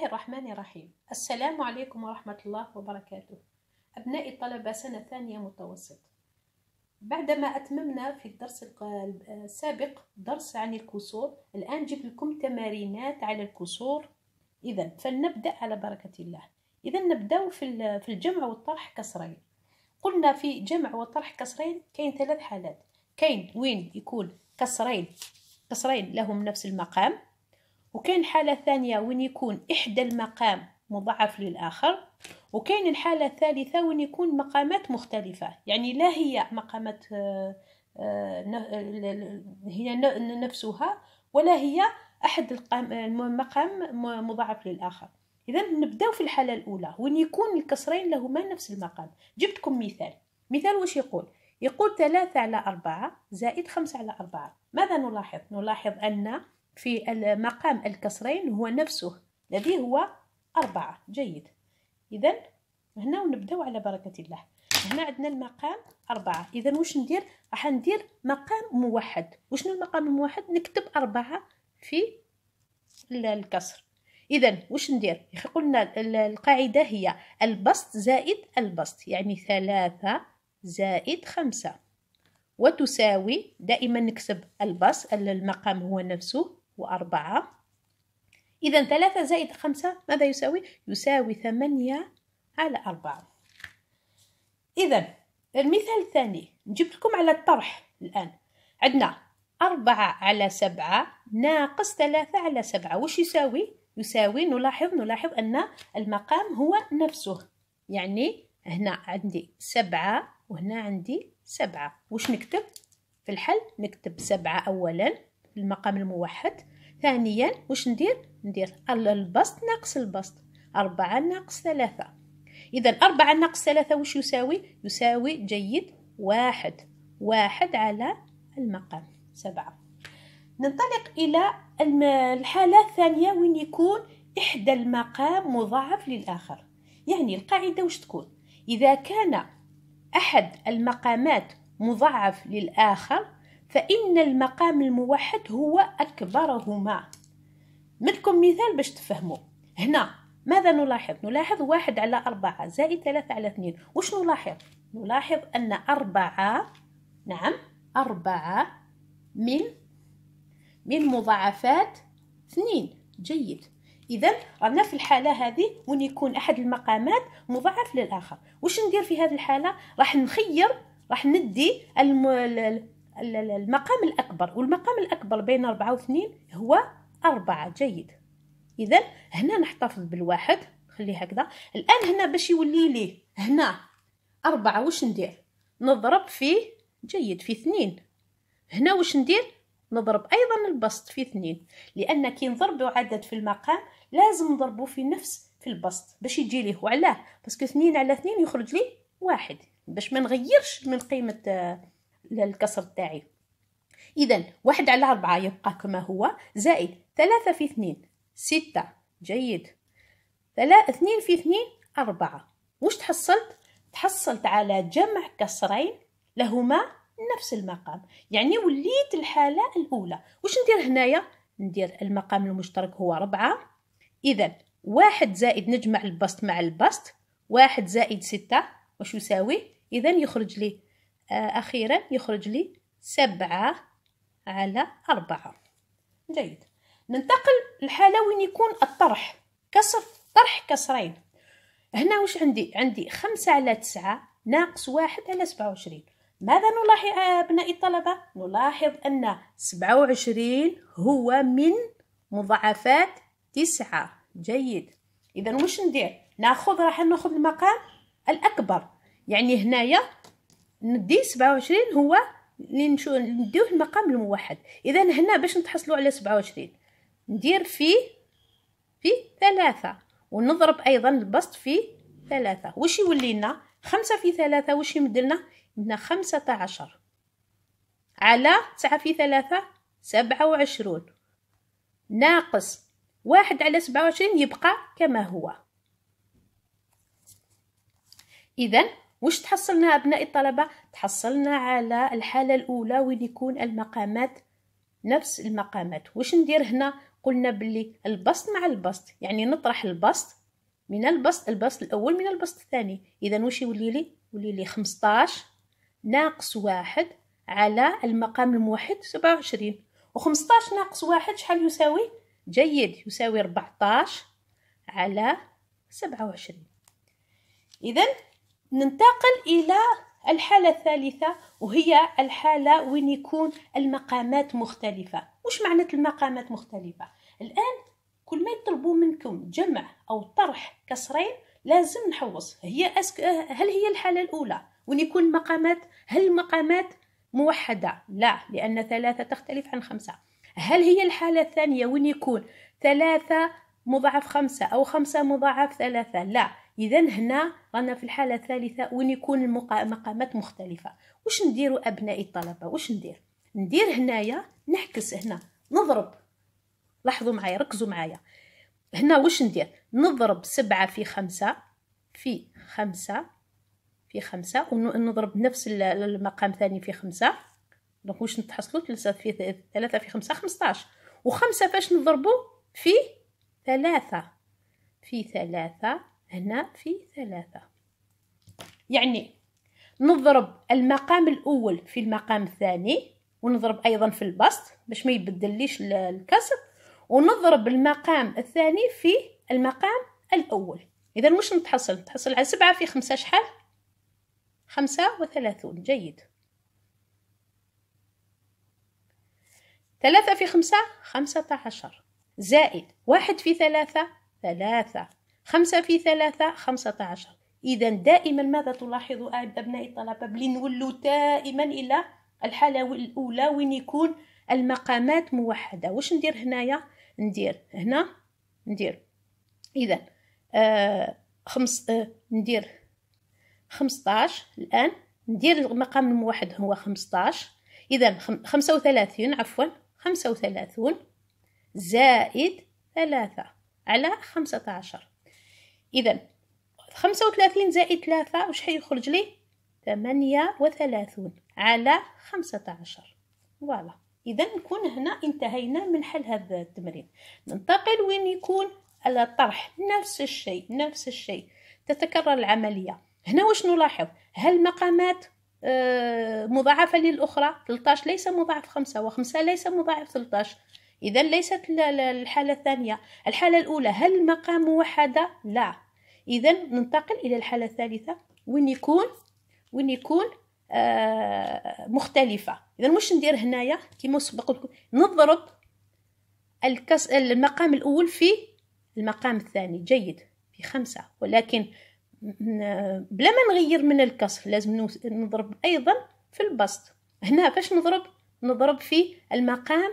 الله الرحمن الرحيم السلام عليكم ورحمة الله وبركاته أبنائي الطلبة سنة ثانية متوسط بعدما أتممنا في الدرس السابق درس عن الكسور الآن جبت لكم تمارينات على الكسور إذا فلنبدأ على بركة الله إذا نبدأ في الجمع والطرح كسرين قلنا في جمع وطرح كسرين كاين ثلاث حالات كاين وين يكون كسرين كسرين لهم نفس المقام وكاين حالة ثانية وين يكون إحدى المقام مضاعف للآخر وكاين الحالة الثالثة وين يكون مقامات مختلفة يعني لا هي مقامات آه، آه، هي نفسها ولا هي أحد المقام مضاعف للآخر إذا نبداو في الحالة الأولى وين يكون الكسرين لهما نفس المقام جبتكم مثال مثال واش يقول يقول ثلاثة على أربعة زائد خمسة على أربعة ماذا نلاحظ؟ نلاحظ أن في مقام الكسرين هو نفسه الذي هو أربعة جيد إذا هنا ونبداو على بركة الله هنا عندنا المقام أربعة إذا واش ندير راح ندير مقام موحد وش المقام الموحد نكتب أربعة في الكسر إذا واش ندير قلنا القاعدة هي البسط زائد البسط يعني ثلاثة زائد خمسة وتساوي دائما نكسب البسط المقام هو نفسه وأربعة إذا ثلاثة زائد خمسة ماذا يساوي؟ يساوي ثمانية على أربعة إذا المثال الثاني نجيب لكم على الطرح الآن عندنا أربعة على سبعة ناقص ثلاثة على سبعة وش يساوي؟ يساوي نلاحظ نلاحظ أن المقام هو نفسه يعني هنا عندي سبعة وهنا عندي سبعة وش نكتب؟ في الحل نكتب سبعة أولا المقام الموحد ثانيا واش ندير ندير البسط ناقص البسط أربعة ناقص ثلاثة إذا أربعة ناقص ثلاثة واش يساوي يساوي جيد واحد واحد على المقام سبعة ننطلق إلى الحالة الثانية وين يكون إحدى المقام مضاعف للآخر يعني القاعدة واش تكون إذا كان أحد المقامات مضاعف للآخر فإن المقام الموحد هو أكبرهما مدكم مثال باش تفهموا هنا ماذا نلاحظ؟ نلاحظ واحد على أربعة زائد ثلاثة على اثنين وش نلاحظ؟ نلاحظ أن أربعة نعم أربعة من من مضاعفات اثنين جيد إذا رانا في الحالة هذه وين يكون أحد المقامات مضاعف للآخر وش ندير في هذه الحالة؟ راح نخير راح ندي المقام الأكبر والمقام الأكبر بين أربعة واثنين هو أربعة جيد إذا هنا نحتفظ بالواحد نخليه هكذا الآن هنا باش يولي لي هنا أربعة واش ندير نضرب في جيد في اثنين هنا واش ندير نضرب أيضا البسط في اثنين لأن كي نضربو عدد في المقام لازم نضربو في نفس في البسط باش يجي ليه وعلاه باسكو اثنين على اثنين يخرج لي واحد باش ما نغيرش من قيمة آه، للكسر تاعي إذا واحد على أربعة يبقى كما هو زائد ثلاثة في اثنين ستة جيد ثلاثة اثنين في اثنين أربعة وش تحصلت؟ تحصلت على جمع كسرين لهما نفس المقام يعني وليت الحالة الأولى وش ندير هنايا؟ ندير المقام المشترك هو ربعة إذا واحد زائد نجمع البسط مع البسط واحد زائد ستة وش يساوي؟ إذا يخرج لي آه، أخيرا يخرج لي سبعة على أربعة جيد ننتقل لحالة وين يكون الطرح كسر طرح كسرين هنا واش عندي عندي خمسة على تسعة ناقص واحد على سبعة وعشرين ماذا نلاحظ أبنائي الطلبة؟ نلاحظ أن سبعة وعشرين هو من مضاعفات تسعة جيد إذا واش ندير؟ ناخذ راح ناخذ المقام الأكبر يعني هنايا ندي سبعة وعشرين هو اللي نديوه المقام الموحد اذا هنا باش نتحصلو على سبعة وعشرين ندير في في ثلاثة ونضرب ايضا البسط في ثلاثة واش يولي لنا خمسة في ثلاثة واش يمدلنا لنا خمسة عشر على تسعة في ثلاثة سبعة وعشرون ناقص واحد على سبعة وعشرين يبقى كما هو إذا واش تحصلنا ابناء الطلبه تحصلنا على الحاله الاولى وين يكون المقامات نفس المقامات واش ندير هنا قلنا باللي البسط مع البسط يعني نطرح البسط من البسط البسط الاول من البسط الثاني اذا واش يولي لي يولي لي 15 ناقص واحد على المقام الموحد 27 و15 ناقص واحد شحال يساوي جيد يساوي 14 على 27 اذا ننتقل إلى الحالة الثالثة وهي الحالة وين يكون المقامات مختلفة وش معنى المقامات مختلفة؟ الآن كل ما يطلبوا منكم جمع أو طرح كسرين لازم نحوص هي أسك... هل هي الحالة الأولى وين يكون المقامات هل المقامات موحدة؟ لا لأن ثلاثة تختلف عن خمسة هل هي الحالة الثانية وين يكون ثلاثة مضاعف خمسة أو خمسة مضاعف ثلاثة؟ لا اذا هنا رانا في الحاله الثالثه وين يكون المقامات مختلفه واش نديروا ابنائي الطلبه واش ندير ندير هنايا نعكس هنا نضرب لاحظوا معايا ركزوا معايا هنا واش ندير نضرب سبعة في خمسة في خمسة في خمسة ونضرب نفس المقام ثاني في خمسة دونك واش نتحصلوا ثلاثة في ثلاثة في خمسة خمسطاش وخمسة فاش نضربوا في ثلاثة في ثلاثة هنا في ثلاثة يعني نضرب المقام الأول في المقام الثاني ونضرب أيضا في البسط باش ما يبدليش الكسر ونضرب المقام الثاني في المقام الأول إذا مش نتحصل نتحصل على سبعة في خمسة شحال خمسة وثلاثون جيد ثلاثة في خمسة خمسة عشر زائد واحد في ثلاثة ثلاثة خمسة في ثلاثة خمسة عشر إذا دائما ماذا تلاحظ أبناء الطلبة بلي نولو دائما إلى الحالة الأولى وين يكون المقامات موحدة واش ندير هنايا ندير هنا ندير إذا آه خمس آه ندير خمسطاش الآن ندير المقام الموحد هو خمسطاش إذا خمسة وثلاثين عفوا خمسة وثلاثون زائد ثلاثة على عشر إذا خمسة وثلاثين زائد ثلاثة وش حيخرج لي ثمانية وثلاثون على خمسة عشر فوالا إذا نكون هنا انتهينا من حل هذا التمرين ننتقل وين يكون الطرح نفس الشيء نفس الشيء تتكرر العملية هنا واش نلاحظ هل مقامات آه، مضاعفة للأخرى 13 ليس مضاعف 5 و5 ليس مضاعف 13 إذا ليست الحالة الثانية الحالة الأولى هل المقام موحده لا إذا ننتقل إلى الحالة الثالثة وين يكون وين يكون آه مختلفة إذا واش ندير هنايا كيما سبق لكم نضرب الكس المقام الأول في المقام الثاني جيد في خمسة ولكن بلا ما نغير من الكسر لازم نضرب أيضا في البسط هنا فاش نضرب نضرب في المقام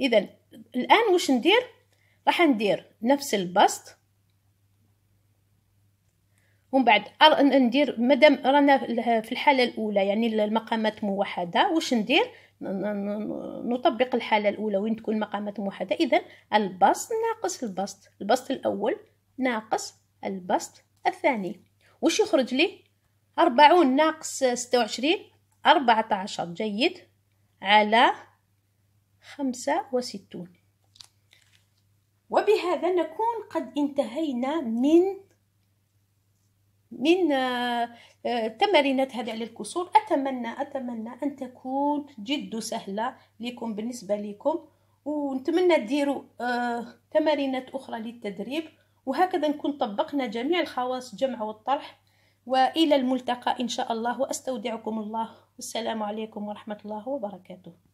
اذا الان واش ندير راح ندير نفس البسط ومن بعد ندير مادام رانا في الحاله الاولى يعني المقامات موحده واش ندير نطبق الحاله الاولى وين تكون المقامات موحده اذا البسط ناقص البسط البسط الاول ناقص البسط الثاني واش يخرج لي أربعون ناقص ستة وعشرين جيد على خمسة وستون وبهذا نكون قد انتهينا من من آه، تمارينات هذه على الكسور أتمنى أتمنى أن تكون جد سهلة لكم بالنسبة لكم ونتمنى تديروا آه، تمارينات أخرى للتدريب وهكذا نكون طبقنا جميع الخواص جمع والطرح وإلى الملتقى إن شاء الله وأستودعكم الله والسلام عليكم ورحمة الله وبركاته